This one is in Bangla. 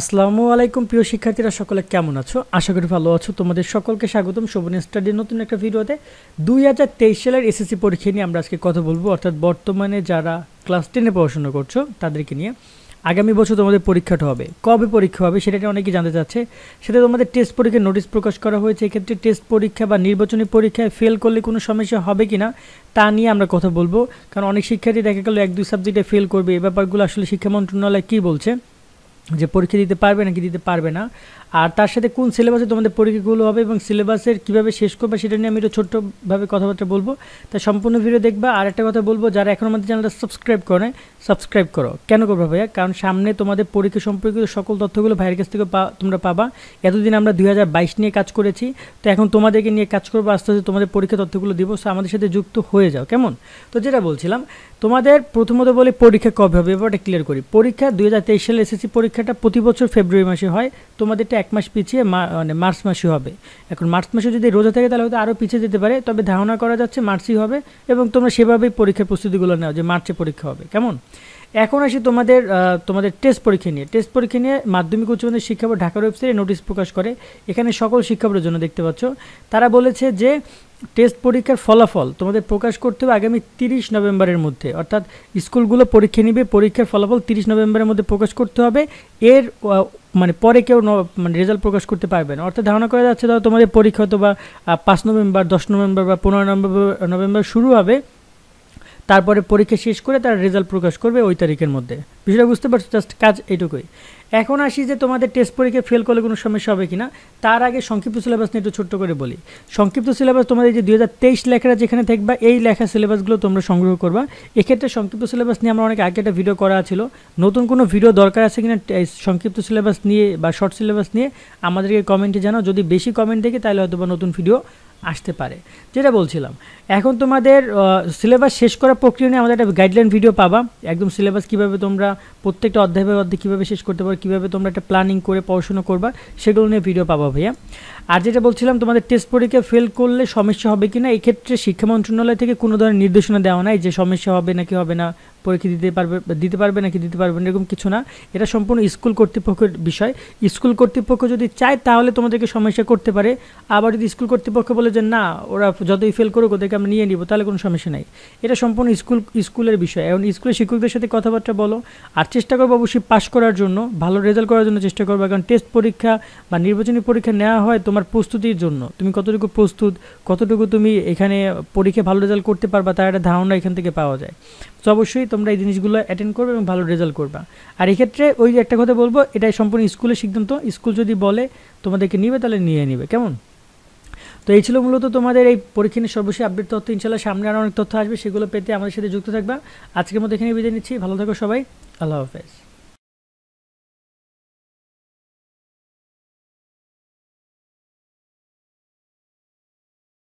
আসসালামু আলাইকুম প্রিয় শিক্ষার্থীরা সকলে কেমন আছো আশা করি ভালো আছো তোমাদের সকলকে স্বাগতম শোভন স্টাডির নতুন একটা ভিডিওতে দুই হাজার তেইশ সালের এসএসসি পরীক্ষা নিয়ে আমরা আজকে কথা বলবো অর্থাৎ বর্তমানে যারা ক্লাস টেনে পড়াশোনা করছো তাদেরকে নিয়ে আগামী বছর তোমাদের পরীক্ষাটা হবে কবে পরীক্ষা হবে সেটা অনেকে অনেকেই জানতে চাচ্ছে সেটা তোমাদের টেস্ট পরীক্ষায় নোটিশ প্রকাশ করা হয়েছে এক্ষেত্রে টেস্ট পরীক্ষা বা নির্বাচনী পরীক্ষায় ফেল করলে কোনো সমস্যা হবে কি না তা নিয়ে আমরা কথা বলবো কারণ অনেক শিক্ষার্থী দেখা গেল এক দুই সাবজেক্টে ফেল করবে এ ব্যাপারগুলো আসলে শিক্ষা মন্ত্রণালয় কী বলছে যে পরীক্ষা দিতে পারবে নাকি দিতে পারবে না আর তার সাথে কোন সিলেবাসে তোমাদের পরীক্ষাগুলো হবে এবং সিলেবাসের কীভাবে শেষ করবে সেটা নিয়ে আমি একটু ছোট্টভাবে কথাবার্তা বলবো তা সম্পূর্ণ ভিডিও দেখবা আর একটা কথা বলবো যারা এখন আমাদের চ্যানেলটা সাবস্ক্রাইব করে সাবস্ক্রাইব করো কেন করবো ভাইয়া কারণ সামনে তোমাদের পরীক্ষা সম্পর্কিত সকল তথ্যগুলো ভাইয়ের কাছ থেকে তোমরা পাবা এতদিন আমরা দুই নিয়ে কাজ করেছি তো এখন তোমাদেরকে নিয়ে কাজ করবো আস্তে আস্তে তোমাদের পরীক্ষা তথ্যগুলো দিব সো আমাদের সাথে যুক্ত হয়ে যাও কেমন তো যেটা বলছিলাম তোমাদের প্রথমত বলে পরীক্ষা কবে হবে ব্যাপারটা ক্লিয়ার করি পরীক্ষা দুই সালে এসএসসি পরীক্ষাটা প্রতি বছর ফেব্রুয়ারি মাসে হয় তোমাদেরটা এক মাস পিছিয়ে মানে মার্চ মাসই হবে এখন মার্চ মাসে যদি রোজা থাকে তাহলে হয়তো আরও পিছিয়ে যেতে পারে তবে ধারণা করা যাচ্ছে মার্চই হবে এবং তোমরা সেভাবেই পরীক্ষার প্রস্তুতিগুলো নাও যে মার্চে পরীক্ষা হবে কেমন এখন আসি তোমাদের তোমাদের টেস্ট পরীক্ষা নিয়ে টেস্ট পরীক্ষা নিয়ে মাধ্যমিক উচ্চ মাধ্যমিক শিক্ষা বোর্ড ঢাকার ওয়েবসাইটে নোটিশ প্রকাশ করে এখানে সকল শিক্ষাবোর্ডের জন্য দেখতে পাচ্ছ তারা বলেছে যে টেস্ট পরীক্ষার ফলাফল তোমাদের প্রকাশ করতে হবে আগামী তিরিশ নভেম্বরের মধ্যে অর্থাৎ স্কুলগুলো পরীক্ষা নিবে পরীক্ষার ফলাফল তিরিশ নভেম্বরের মধ্যে প্রকাশ করতে হবে এর মানে পরে কেউ মানে রেজাল্ট প্রকাশ করতে পারবে না অর্থাৎ ধারণা করা যাচ্ছে ধরো তোমাদের পরীক্ষা হয়তো বা পাঁচ নভেম্বর দশ নভেম্বর বা পনেরো নভেম্বর নভেম্বর শুরু হবে তারপরে পরীক্ষা শেষ করে তারা রেজাল্ট প্রকাশ করবে ওই তারিখের মধ্যে বিষয়টা বুঝতে পারছো জাস্ট কাজ এইটুকুই এখন আসি যে তোমাদের টেস্ট পরীক্ষা ফেল করলে কোনো সমস্যা হবে কিনা তার আগে সংক্ষিপ্ত সিলেবাস নিয়ে একটু ছোট্ট করে বলি সংক্ষিপ্ত সিলেবাস তোমাদের যে দুই হাজার তেইশ যেখানে থাকবা এই লেখা সিলেবাসগুলো তোমরা সংগ্রহ করবা এক্ষেত্রে সংক্ষিপ্ত সিলেবাস নিয়ে আমরা অনেক আগে একটা ভিডিও করা ছিল নতুন কোনো ভিডিও দরকার আছে কিনা সংক্ষিপ্ত সিলেবাস নিয়ে বা শর্ট সিলেবাস নিয়ে আমাদেরকে কমেন্টে জানাও যদি বেশি কমেন্ট দেখে তাহলে হয়তো বা নতুন ভিডিও আসতে পারে যেটা বলছিলাম এখন তোমাদের সিলেবাস শেষ করার প্রক্রিয়া নিয়ে আমাদের একটা গাইডলাইন ভিডিও পাবা একদম সিলেবাস কীভাবে তোমরা প্রত্যেকটা অধ্যায় অধ্যায় কীভাবে শেষ করতে পারো কীভাবে তোমরা একটা প্ল্যানিং করে পড়াশুনো করবা সেগুলো নিয়ে ভিডিও পাবা ভাইয়া আর যেটা বলছিলাম তোমাদের টেস্ট পরীক্ষা ফেল করলে সমস্যা হবে কি না এক্ষেত্রে শিক্ষা মন্ত্রণালয় থেকে কোনো ধরনের নির্দেশনা দেওয়া নাই যে সমস্যা হবে নাকি হবে না পরীক্ষা দিতে পারবে দিতে পারবে নাকি দিতে পারবে না এরকম কিছু না এটা সম্পূর্ণ স্কুল কর্তৃপক্ষের বিষয় স্কুল কর্তৃপক্ষ যদি চায় তাহলে তোমাদেরকে সমস্যা করতে পারে আবার যদি স্কুল কর্তৃপক্ষ বলে যে না ওরা যতই ফেল করুক ওদেরকে আমরা নিয়ে নিব তাহলে কোনো সমস্যা নাই এটা সম্পূর্ণ স্কুল স্কুলের বিষয় এখন স্কুলের শিক্ষকদের সাথে কথাবার্তা বলো আর চেষ্টা করবো অবশ্যই পাশ করার জন্য ভালো রেজাল্ট করার জন্য চেষ্টা করবো কারণ টেস্ট পরীক্ষা বা নির্বাচনী পরীক্ষা নেওয়া হয় তোমার প্রস্তুতির জন্য তুমি কতটুকু প্রস্তুত কতটুকু তুমি এখানে পরীক্ষা ভালো রেজাল্ট করতে পারবা তার একটা ধারণা এখান থেকে পাওয়া যায় তো অবশ্যই তোমরা এই জিনিসগুলো অ্যাটেন্ড করবে এবং ভালো রেজাল্ট করবা আর এক্ষেত্রে ওই একটা কথা বলবো এটাই সম্পূর্ণ স্কুলের সিদ্ধান্ত স্কুল যদি বলে তোমাদেরকে নিবে তাহলে নিয়ে নিবে কেমন তো এই ছিল মূলত তোমাদের এই পরীক্ষা নিয়ে সর্বশেষ আপডেট তথ্য ইনশাল্লাহ সামনে আরও অনেক তথ্য আসবে সেগুলো পেতে আমাদের সাথে যুক্ত থাকবা আজকের মতো এখানে বিদায় নিচ্ছি ভালো থাকো সবাই আল্লাহ হাফেজ